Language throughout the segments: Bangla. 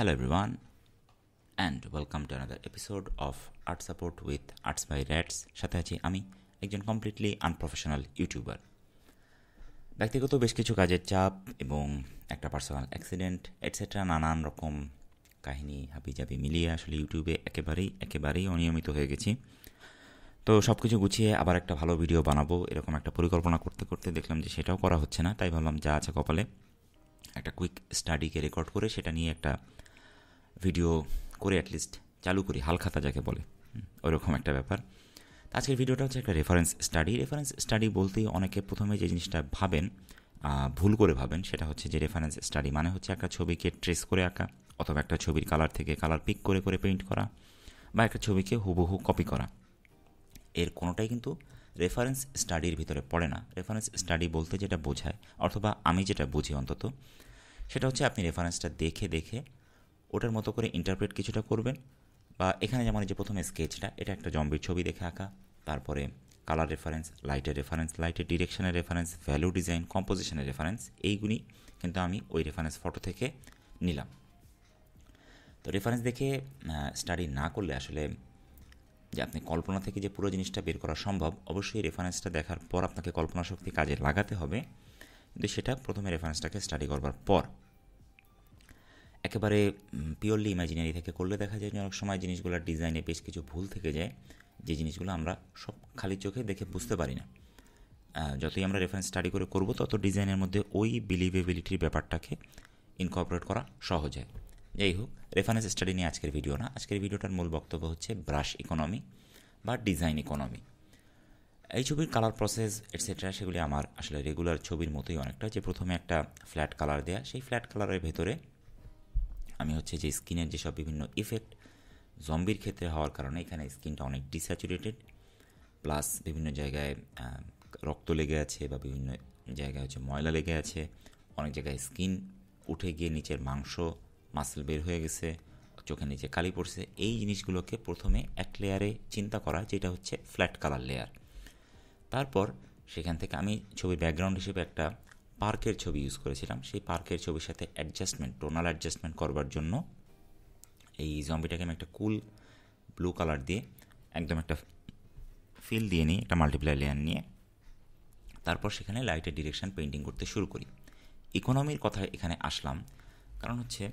Hello everyone and welcome to another episode of Art Support with Arts by Rats সাথে আছি আমি একজন কমপ্লিটলি আনপ্রফেশনাল ইউটিউবার ব্যক্তিগত বেশ কিছু কাজের চাপ এবং একটা পার্সোনাল অ্যাক্সিডেন্ট এটসেট্রা নানান রকম কাহিনী হাবিজাবি মিলিয়ে আসলে ইউটিউবে একেবারেই একেবারেই অনিয়মিত হয়ে গেছি তো সব কিছু গুছিয়ে আবার একটা ভালো ভিডিও বানাবো এরকম একটা পরিকল্পনা করতে করতে দেখলাম যে সেটাও করা হচ্ছে না তাই ভাবলাম যা আছে কপালে একটা কুইক স্টাডিকে রেকর্ড করে সেটা নিয়ে একটা ভিডিও করে অ্যাটলিস্ট চালু করি হালখাতা যাকে বলে ওইরকম একটা ব্যাপার আজকের ভিডিওটা হচ্ছে একটা রেফারেন্স স্টাডি রেফারেন্স স্টাডি বলতে অনেকে প্রথমে যে জিনিসটা ভাবেন ভুল করে ভাবেন সেটা হচ্ছে যে রেফারেন্স স্টাডি মানে হচ্ছে একটা ছবিকে ট্রেস করে আঁকা অথবা একটা ছবির কালার থেকে কালার পিক করে করে পেইন্ট করা বা একটা ছবিকে হুবহু কপি করা এর কোনোটাই কিন্তু রেফারেন্স স্টাডির ভিতরে পড়ে না রেফারেন্স স্টাডি বলতে যেটা বোঝায় অথবা আমি যেটা বুঝি অন্তত সেটা হচ্ছে আপনি রেফারেন্সটা দেখে দেখে ওটার মতো করে ইন্টারপ্রেট কিছুটা করবেন বা এখানে যেমন যে প্রথমে স্কেচটা এটা একটা জম্বির ছবি দেখে আঁকা তারপরে কালার রেফারেন্স লাইটের রেফারেন্স লাইটের ডিরেকশনের রেফারেন্স ভ্যালু ডিজাইন কম্পোজিশনের রেফারেন্স এইগুলি কিন্তু আমি ওই রেফারেন্স ফটো থেকে নিলাম তো রেফারেন্স দেখে স্টাডি না করলে আসলে যে আপনি কল্পনা থেকে যে পুরো জিনিসটা বের করা সম্ভব অবশ্যই রেফারেন্সটা দেখার পর আপনাকে কল্পনা শক্তি কাজে লাগাতে হবে কিন্তু সেটা প্রথমে রেফারেন্সটাকে স্টাডি করবার পর একেবারে পিওরলি ইমাজিনারি থেকে করলে দেখা যায় যে অনেক সময় জিনিসগুলোর ডিজাইনে বেশ কিছু ভুল থেকে যায় যে জিনিসগুলো আমরা সব খালি চোখে দেখে বুঝতে পারি না যতই আমরা রেফারেন্স স্টাডি করে করব তত ডিজাইনের মধ্যে ওই বিলিভেবিলিটির ব্যাপারটাকে ইনকর্পোরেট করা সহজ হয় যাই হোক রেফারেন্স স্টাডি নিয়ে আজকের ভিডিও না আজকের ভিডিওটার মূল বক্তব্য হচ্ছে ব্রাশ ইকোনমি বা ডিজাইন ইকোনমি এই ছবির কালার প্রসেস এটসেট্রা সেগুলি আমার আসলে রেগুলার ছবির মতোই অনেকটা যে প্রথমে একটা ফ্ল্যাট কালার দেয়া সেই ফ্ল্যাট কালারের ভেতরে আমি হচ্ছে যে স্কিনের যেসব বিভিন্ন ইফেক্ট জম্বির ক্ষেত্রে হওয়ার কারণে এখানে স্কিনটা অনেক ডিস্যাচুরেটেড প্লাস বিভিন্ন জায়গায় রক্ত লেগে আছে বা বিভিন্ন জায়গায় হচ্ছে ময়লা লেগে আছে অনেক জায়গায় স্কিন উঠে গিয়ে নিচের মাংস মাসেল বের হয়ে গেছে চোখের নিচে কালি পড়ছে এই জিনিসগুলোকে প্রথমে এক লেয়ারে চিন্তা করা যেটা হচ্ছে ফ্ল্যাট কালার লেয়ার তারপর সেখান থেকে আমি ছবির ব্যাকগ্রাউন্ড হিসেবে একটা পার্কের ছবি ইউজ করেছিলাম সেই পার্কের ছবির সাথে অ্যাডজাস্টমেন্ট টোনাল অ্যাডজাস্টমেন্ট করবার জন্য এই জম্বিটাকে আমি একটা কুল ব্লু কালার দিয়ে একদম একটা ফিল দিয়ে নিই একটা মাল্টিপ্লাই লেয়ার নিয়ে তারপর সেখানে লাইটের ডিরেকশান পেন্টিং করতে শুরু করি ইকোনমির কথা এখানে আসলাম কারণ হচ্ছে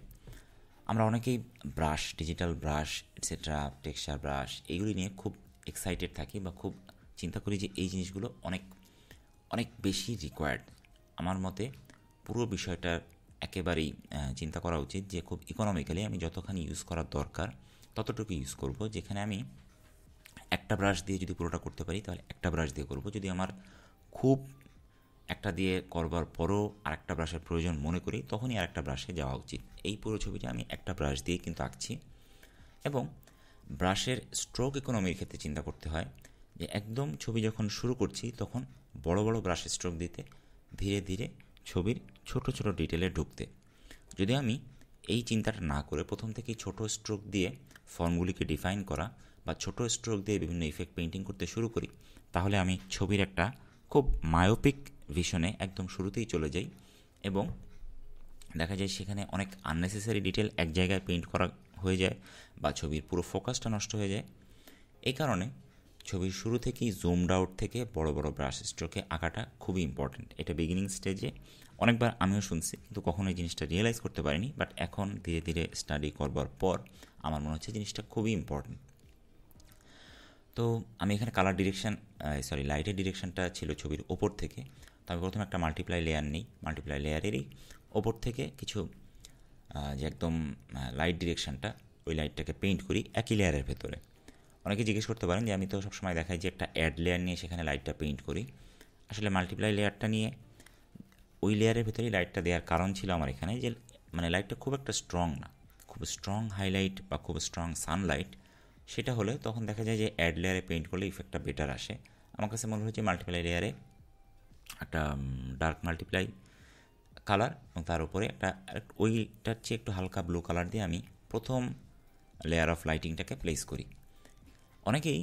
আমরা অনেকেই brush digital brush etcetera texture brush এইগুলি নিয়ে খুব এক্সাইটেড থাকি বা খুব চিন্তা করি যে এই জিনিসগুলো অনেক অনেক বেশি রিকোয়ার্ড আমার মতে পুরো বিষয়টার একেবারেই চিন্তা করা উচিত যে খুব ইকোনমিক্যালি আমি যতখানি ইউজ করার দরকার ততটুকু ইউজ করব যেখানে আমি একটা ব্রাশ দিয়ে যদি পুরোটা করতে পারি তাহলে একটা ব্রাশ দিয়ে করব যদি আমার খুব একটা দিয়ে করবার পরও আরেকটা ব্রাশের প্রয়োজন মনে করি তখনই আরেকটা ব্রাশে যাওয়া উচিত এই পুরো ছবিটা আমি একটা ব্রাশ দিয়ে কিন্তু আঁকছি এবং ব্রাশের স্ট্রোক ইকোনমির ক্ষেত্রে চিন্তা করতে হয় যে একদম ছবি যখন শুরু করছি তখন বড় বড় ব্রাশের স্ট্রোক দিতে ধীরে ধীরে ছবির ছোট ছোট ডিটেলে ঢুকতে যদি আমি এই চিন্তাটা না করে প্রথম থেকে ছোট স্ট্রোক দিয়ে ফর্মগুলিকে ডিফাইন করা বা ছোট স্ট্রোক দিয়ে বিভিন্ন ইফেক্ট পেন্টিং করতে শুরু করি তাহলে আমি ছবির একটা খুব মায়োপিক ভিশনে একদম শুরুতেই চলে যাই এবং দেখা যায় সেখানে অনেক আননেসেসারি ডিটেল এক জায়গায় পেন্ট করা হয়ে যায় বা ছবির পুরো ফোকাসটা নষ্ট হয়ে যায় এই কারণে ছবির শুরু থেকেই জুমড আউট থেকে বড় বড় ব্রাশ স্ট্রোকে আঁকাটা খুবই ইম্পর্ট্যান্ট এটা বিগিনিং স্টেজে অনেকবার আমিও শুনছি কিন্তু কখনো এই জিনিসটা রিয়েলাইজ করতে পারিনি বাট এখন ধীরে ধীরে স্টাডি করবার পর আমার মনে হচ্ছে জিনিসটা খুবই ইম্পর্ট্যান্ট তো আমি এখানে কালার ডিরেকশান সরি লাইটের ডিরেকশানটা ছিল ছবির ওপর থেকে তো আমি প্রথমে একটা মাল্টিপ্লাই লেয়ার নিই মাল্টিপ্লাই লেয়ারেরই ওপর থেকে কিছু যে একদম লাইট ডিরেকশানটা ওই লাইটটাকে পেইন্ট করি একই লেয়ারের ভেতরে অনেকে জিজ্ঞেস করতে পারেন যে আমি তো সবসময় দেখাই যে একটা অ্যাড লেয়ার নিয়ে সেখানে লাইটটা পেইন্ট করি আসলে মাল্টিপ্লাই লেয়ারটা নিয়ে ওই লেয়ারের ভেতরেই লাইটটা দেওয়ার কারণ ছিল আমার এখানে যে মানে লাইটটা খুব একটা স্ট্রং না খুব স্ট্রং হাইলাইট বা খুব স্ট্রং সানলাইট সেটা হলে তখন দেখা যায় যে অ্যাড লেয়ারে পেইন্ট করলে ইফেক্টটা বেটার আসে আমার কাছে মনে হয়েছে মাল্টিপ্লাই লেয়ারে একটা ডার্ক মাল্টিপ্লাই কালার এবং তার উপরে একটা ওইটার চেয়ে একটু হালকা ব্লু কালার দিয়ে আমি প্রথম লেয়ার অফ লাইটিংটাকে প্লেস করি অনেকেই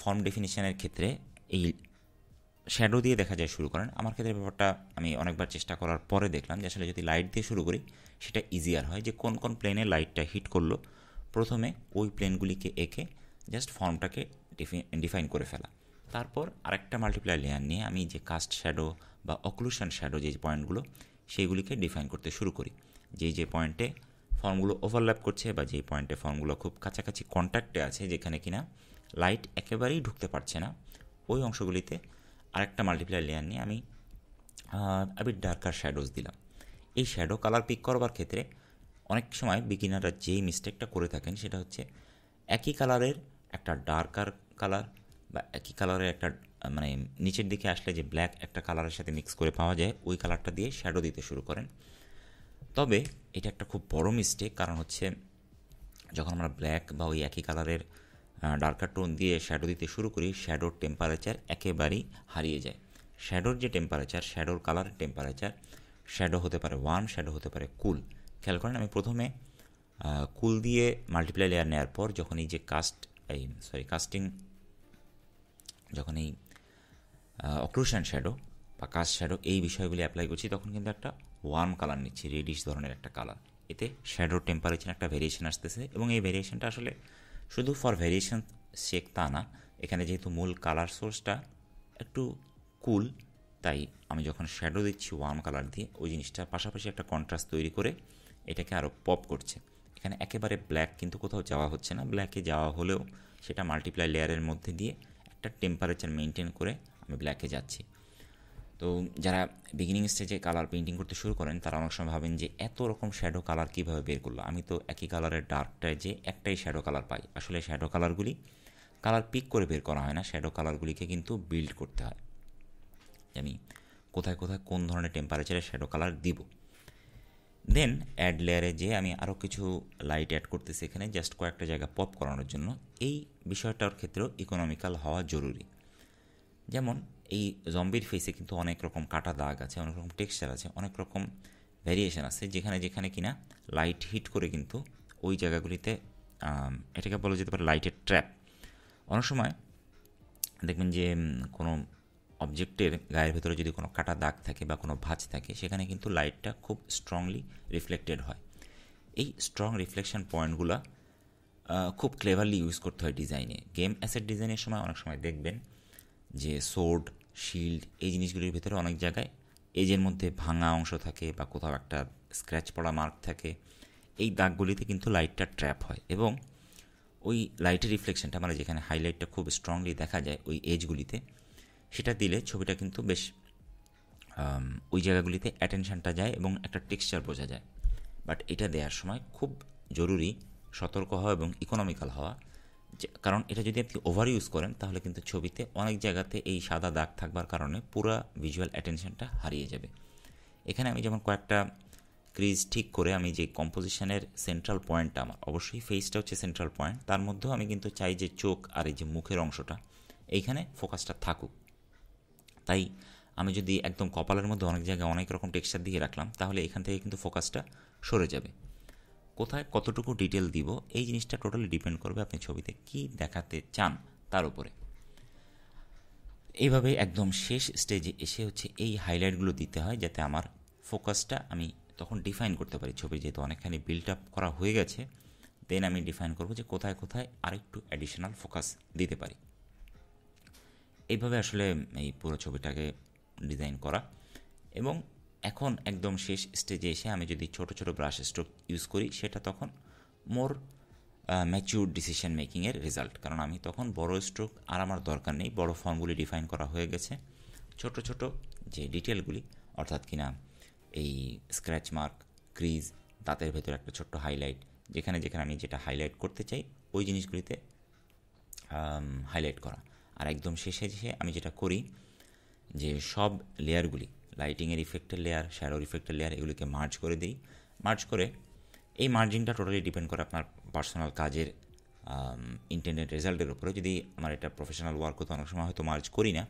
ফর্ম ডেফিনিশানের ক্ষেত্রে এই শ্যাডো দিয়ে দেখা যায় শুরু করেন আমার ক্ষেত্রে ব্যাপারটা আমি অনেকবার চেষ্টা করার পরে দেখলাম যে আসলে যদি লাইট দিয়ে শুরু করি সেটা ইজিয়ার হয় যে কোন কোন প্লেনে লাইটটা হিট করলো প্রথমে ওই প্লেনগুলিকে এঁকে জাস্ট ফর্মটাকে ডিফাইন করে ফেলা তারপর আরেকটা মাল্টিপ্লাই লেয়ার নিয়ে আমি যে কাস্ট শ্যাডো বা অকলুশন শ্যাডো যে পয়েন্টগুলো সেইগুলিকে ডিফাইন করতে শুরু করি যেই যে পয়েন্টে ফর্মগুলো ওভারল্যাপ করছে বা যেই পয়েন্টে ফর্মগুলো খুব কাছাকাছি কন্ট্যাক্টে আছে যেখানে কিনা লাইট একেবারেই ঢুকতে পারছে না ওই অংশগুলিতে আরেকটা মাল্টিপ্লাই লেয়ার নিয়ে আমি আমি ডার্কার শ্যাডোজ দিলাম এই শ্যাডো কালার পিক করবার ক্ষেত্রে অনেক সময় বিগিনাররা যেই মিস্টেকটা করে থাকেন সেটা হচ্ছে একই কালারের একটা ডার্কার কালার বা একই কালারের একটা মানে নিচের দিকে আসলে যে ব্ল্যাক একটা কালারের সাথে মিক্স করে পাওয়া যায় ওই কালারটা দিয়ে শ্যাডো দিতে শুরু করেন তবে এটা একটা খুব বড় মিস্টেক কারণ হচ্ছে যখন আমরা ব্ল্যাক বা ওই একই কালারের ডার্কার টোন দিয়ে শ্যাডো দিতে শুরু করি শ্যাডোর টেম্পারেচার একেবারেই হারিয়ে যায় শ্যাডোর যে টেম্পারেচার শ্যাডোর কালার টেম্পারেচার শ্যাডো হতে পারে ওয়ান শ্যাডো হতে পারে কুল খেয়াল করেন আমি প্রথমে কুল দিয়ে মাল্টিপ্লাই লেয়ার নেওয়ার পর যখন এই যে কাস্ট এই সরি কাস্টিং যখন এই অক্রুশন শ্যাডো বা কাস্ট শ্যাডো এই বিষয়গুলি অ্যাপ্লাই করছি তখন কিন্তু একটা ওয়ার্ম কালার নিচ্ছি রেডিশ ধরনের একটা কালার এতে শ্যাডোর টেম্পারেচার একটা ভেরিয়েশন আসতেছে এবং এই ভেরিয়েশনটা আসলে শুধু ফর ভেরিয়েশন শেক তা না এখানে যেহেতু মূল কালার সোর্সটা একটু কুল তাই আমি যখন শ্যাডো দিচ্ছি ওয়ার্ম কালার দিয়ে ওই জিনিসটা পাশাপাশি একটা কন্ট্রাস্ট তৈরি করে এটাকে আরও পপ করছে এখানে একেবারে ব্ল্যাক কিন্তু কোথাও যাওয়া হচ্ছে না ব্ল্যাকে যাওয়া হলেও সেটা মাল্টিপ্লাই লেয়ারের মধ্যে দিয়ে একটা টেম্পারেচার মেনটেন করে আমি ব্ল্যাকে যাচ্ছি তো যারা বিগিনিং স্টেজে কালার পেন্টিং করতে শুরু করেন তারা অনেক সময় ভাবেন যে এত রকম শ্যাডো কালার কীভাবে বের করলো আমি তো একই কালারের ডার্কটায় যে একটাই শ্যাডো কালার পাই আসলে শ্যাডো কালারগুলি কালার পিক করে বের করা হয় না শ্যাডো কালারগুলিকে কিন্তু বিল্ড করতে হয় আমি কোথায় কোথায় কোন ধরনের টেম্পারেচারে শ্যাডো কালার দিব দেন অ্যাড লেয়ারে যে আমি আরও কিছু লাইট অ্যাড করতেছি এখানে জাস্ট কয়েকটা জায়গা পপ করানোর জন্য এই বিষয়টার ক্ষেত্রেও ইকোনমিক্যাল হওয়া জরুরি যেমন এই জম্বির ফেসে কিন্তু অনেক রকম কাটা দাগ আছে অনেক রকম টেক্সচার আছে অনেক রকম ভ্যারিয়েশন আছে যেখানে যেখানে কিনা লাইট হিট করে কিন্তু ওই জায়গাগুলিতে এটাকে বলা যেতে পারে লাইটের ট্র্যাপ অনেক সময় দেখবেন যে কোনো অবজেক্টের গায়ের ভেতরে যদি কোনো কাটা দাগ থাকে বা কোনো ভাঁজ থাকে সেখানে কিন্তু লাইটটা খুব স্ট্রংলি রিফ্লেক্টেড হয় এই স্ট্রং রিফ্লেকশন পয়েন্টগুলো খুব ক্লেভারলি ইউজ করতে হয় ডিজাইনে গেম অ্যাসেট ডিজাইনের সময় অনেক সময় দেখবেন যে সোর্ড শিল্ড এই জিনিসগুলির ভেতরে অনেক জায়গায় এজের মধ্যে ভাঙা অংশ থাকে বা কোথাও একটা স্ক্র্যাচ পড়া মার্ক থাকে এই দাগগুলিতে কিন্তু লাইটটা ট্র্যাপ হয় এবং ওই লাইটের রিফ্লেকশনটা মানে যেখানে হাইলাইটটা খুব স্ট্রংলি দেখা যায় ওই এজগুলিতে সেটা দিলে ছবিটা কিন্তু বেশ ওই জায়গাগুলিতে অ্যাটেনশানটা যায় এবং একটা টেক্সচার বোঝা যায় বাট এটা দেওয়ার সময় খুব জরুরি সতর্ক হওয়া এবং ইকোনমিক্যাল হওয়া কারণ এটা যদি আপনি ওভার ইউজ করেন তাহলে কিন্তু ছবিতে অনেক জায়গাতে এই সাদা দাগ থাকবার কারণে পুরো ভিজুয়াল অ্যাটেনশনটা হারিয়ে যাবে এখানে আমি যেমন কয়েকটা ক্রিজ ঠিক করে আমি যে কম্পোজিশনের সেন্ট্রাল পয়েন্টটা আমার অবশ্যই ফেসটা হচ্ছে সেন্ট্রাল পয়েন্ট তার মধ্যেও আমি কিন্তু চাই যে চোখ আর এই যে মুখের অংশটা এইখানে ফোকাসটা থাকুক তাই আমি যদি একদম কপালের মধ্যে অনেক জায়গায় অনেক রকম টেক্সচার দিয়ে রাখলাম তাহলে এখান থেকে কিন্তু ফোকাসটা সরে যাবে কোথায় কতটুকু ডিটেল দিব এই জিনিসটা টোটালি ডিপেন্ড করবে আপনি ছবিতে কি দেখাতে চান তার উপরে এইভাবে একদম শেষ স্টেজে এসে হচ্ছে এই হাইলাইটগুলো দিতে হয় যাতে আমার ফোকাসটা আমি তখন ডিফাইন করতে পারি ছবি যেহেতু অনেকখানি বিল্ড আপ করা হয়ে গেছে দেন আমি ডিফাইন করব যে কোথায় কোথায় আরেকটু অ্যাডিশনাল ফোকাস দিতে পারি এইভাবে আসলে এই পুরো ছবিটাকে ডিজাইন করা এবং এখন একদম শেষ স্টেজে এসে আমি যদি ছোট ছোট ব্রাশ স্ট্রোক ইউজ করি সেটা তখন মোর ম্যাচিউর ডিসিশন মেকিংয়ের রেজাল্ট কারণ আমি তখন বড় স্ট্রোক আর আমার দরকার নেই বড় ফর্মগুলি ডিফাইন করা হয়ে গেছে ছোট ছোট যে ডিটেলগুলি অর্থাৎ কিনা এই স্ক্র্যাচ মার্ক ক্রিজ দাঁতের ভেতর একটা ছোট্ট হাইলাইট যেখানে যেখানে আমি যেটা হাইলাইট করতে চাই ওই জিনিসগুলিতে হাইলাইট করা আর একদম শেষে শেষে আমি যেটা করি যে সব লেয়ারগুলি লাইটিংয়ের ইফেক্টের লেয়ার শ্যাডোর ইফেক্টের লেয়ার এগুলিকে মার্জ করে দিই মার্জ করে এই মার্জিংটা টোটালি ডিপেন্ড করে আপনার পার্সোনাল কাজের ইন্টারনেট রেজাল্টের উপরে যদি আমার এটা প্রফেশনাল ওয়ার্ক হতো অনেক সময় হয়তো মার্জ করি না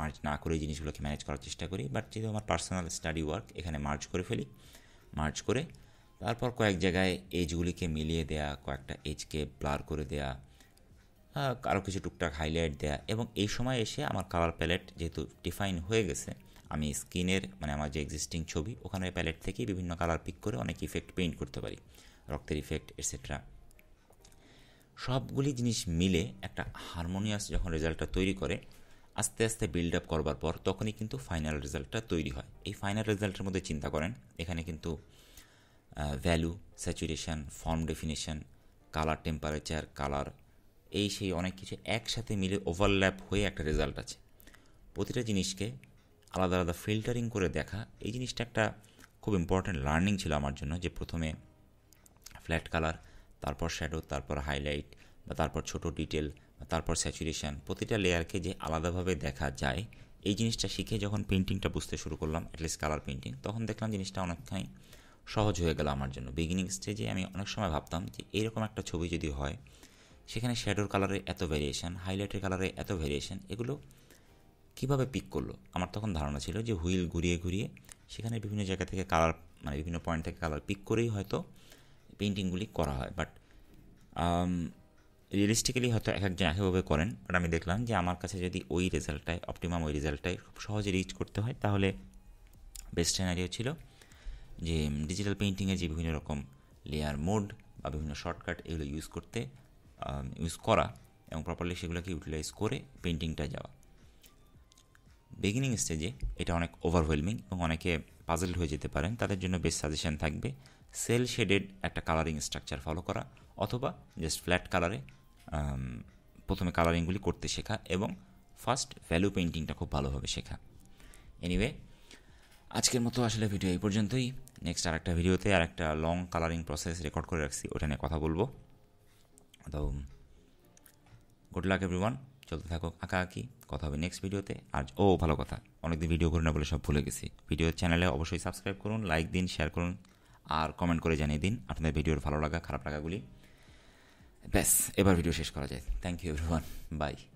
মার্জ না করে জিনিসগুলোকে ম্যানেজ করার চেষ্টা করি বাট যেহেতু আমার পার্সোনাল স্টাডি ওয়ার্ক এখানে মার্জ করে ফেলি মার্জ করে তারপর কয়েক জায়গায় এজগুলিকে মিলিয়ে দেয়া কয়েকটা এজকে ব্লার করে দেয়া আরও কিছু টুকটাক হাইলাইট দেয়া এবং এই সময় এসে আমার কালার প্যালেট যেহেতু ডিফাইন হয়ে গেছে আমি স্কিনের মানে আমার যে এক্সিস্টিং ছবি ওখানে প্যালেট থেকে বিভিন্ন কালার পিক করে অনেক ইফেক্ট পেইন্ট করতে পারি রক্তের ইফেক্ট এটসেট্রা সবগুলি জিনিস মিলে একটা হারমোনিয়াস যখন রেজাল্টটা তৈরি করে আস্তে আস্তে বিল্ড আপ করবার পর তখনই কিন্তু ফাইনাল রেজাল্টটা তৈরি হয় এই ফাইনাল রেজাল্টের মধ্যে চিন্তা করেন এখানে কিন্তু value saturation form definition colour temperature colour এই সেই অনেক কিছু একসাথে মিলে ওভারল্যাপ হয়ে একটা রেজাল্ট আছে প্রতিটা জিনিসকে আলাদা আলাদা ফিল্টারিং করে দেখা এই জিনিসটা একটা খুব ইম্পর্ট্যান্ট লার্নিং ছিল আমার জন্য যে প্রথমে ফ্ল্যাট কালার তারপর শ্যাডো তারপর হাইলাইট বা তারপর ছোট ডিটেল বা তারপর স্যাচুরেশান প্রতিটা লেয়ারকে যে আলাদাভাবে দেখা যায় এই জিনিসটা শিখে যখন পেন্টিংটা বুঝতে শুরু করলাম অ্যাটলিস্ট কালার পেন্টিং তখন দেখলাম জিনিসটা অনেকখানি সহজ হয়ে গেল আমার জন্য বিগিনিং স্টেজে আমি অনেক সময় ভাবতাম যে এরকম একটা ছবি যদি হয় সেখানে শ্যাডোর কালারে এত ভেরিয়েশান হাইলাইটের কালারে এত ভেরিয়েশান এগুলো কিভাবে পিক করলো আমার তখন ধারণা ছিল যে হুইল ঘুরিয়ে ঘুরিয়ে সেখানে বিভিন্ন জায়গা থেকে কালার মানে বিভিন্ন পয়েন্ট থেকে কালার পিক করেই হয়তো পেন্টিংগুলি করা হয় বাট রিয়েলিস্টিক্যালি um, হয়তো এক একজন একভাবে করেন বাট আমি দেখলাম যে আমার কাছে যদি ওই রেজাল্টটাই অপটিমাম ওই রেজাল্টটাই খুব সহজে রিচ করতে হয় তাহলে বেস্ট সিনারিও ছিল যে ডিজিটাল পেন্টিংয়ে যে বিভিন্ন রকম লেয়ার মোড বা বিভিন্ন শর্টকাট এগুলো ইউজ করতে ইউজ um, করা এবং প্রপারলি সেগুলোকে ইউটিলাইজ করে পেন্টিংটা যাওয়া বিগিনিং স্টেজে এটা অনেক ওভারওয়েলমিং এবং অনেকে পাজলড হয়ে যেতে পারেন তাদের জন্য বেস্ট সাজেশান থাকবে সেল শেডেড একটা কালারিং স্ট্রাকচার ফলো করা অথবা জাস্ট ফ্ল্যাট কালারে প্রথমে কালারিংগুলি করতে শেখা এবং ফার্স্ট ভ্যালু পেন্টিংটা খুব ভালোভাবে শেখা এনিওয়ে আজকের মতো আসলে ভিডিও এই পর্যন্তই নেক্সট আর একটা ভিডিওতে আর একটা লং কালারিং প্রসেস রেকর্ড করে রাখছি ওটা নিয়ে কথা বলবো তো গুড লাক ওয়ান চলতে আঁকা আঁকাআঁকি কথা হবে নেক্সট ভিডিওতে আর ও ভালো কথা অনেকদিন ভিডিও করি না বলে সব ভুলে গেছি ভিডিও চ্যানেলে অবশ্যই সাবস্ক্রাইব করুন লাইক দিন শেয়ার করুন আর কমেন্ট করে জানিয়ে দিন আপনাদের ভিডিওর ভালো লাগা খারাপ লাগাগুলি ব্যাস এবার ভিডিও শেষ করা যায় থ্যাংক ইউ এভরিওয়ান বাই